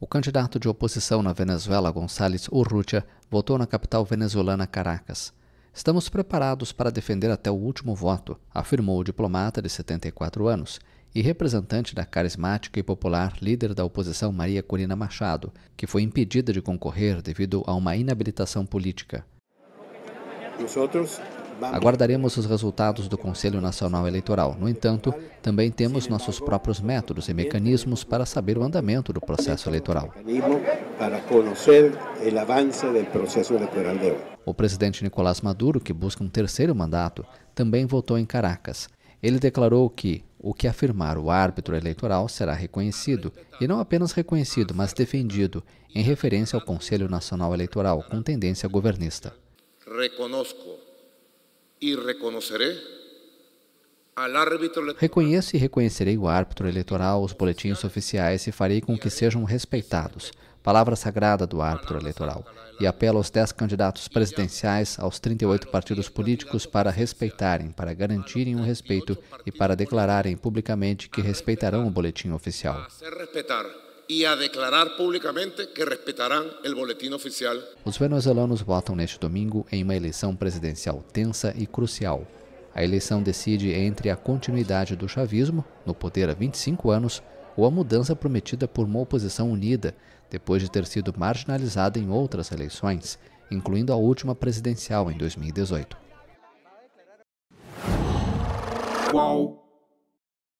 O candidato de oposição na Venezuela, González Urrutia, votou na capital venezuelana Caracas. Estamos preparados para defender até o último voto, afirmou o diplomata de 74 anos e representante da carismática e popular líder da oposição Maria Corina Machado, que foi impedida de concorrer devido a uma inabilitação política. Aguardaremos os resultados do Conselho Nacional Eleitoral. No entanto, também temos nossos próprios métodos e mecanismos para saber o andamento do processo eleitoral. O presidente Nicolás Maduro, que busca um terceiro mandato, também votou em Caracas. Ele declarou que o que afirmar o árbitro eleitoral será reconhecido, e não apenas reconhecido, mas defendido, em referência ao Conselho Nacional Eleitoral, com tendência governista. Reconozco e reconoceré Reconheço e reconhecerei o árbitro eleitoral, os boletins oficiais e farei com que sejam respeitados. Palavra sagrada do árbitro eleitoral. E apelo aos 10 candidatos presidenciais, aos 38 partidos políticos para respeitarem, para garantirem o um respeito e para declararem publicamente que respeitarão o boletim oficial e a declarar publicamente que respeitarão o boletim oficial. Os venezuelanos votam neste domingo em uma eleição presidencial tensa e crucial. A eleição decide entre a continuidade do chavismo, no poder há 25 anos, ou a mudança prometida por uma oposição unida, depois de ter sido marginalizada em outras eleições, incluindo a última presidencial em 2018. Qual?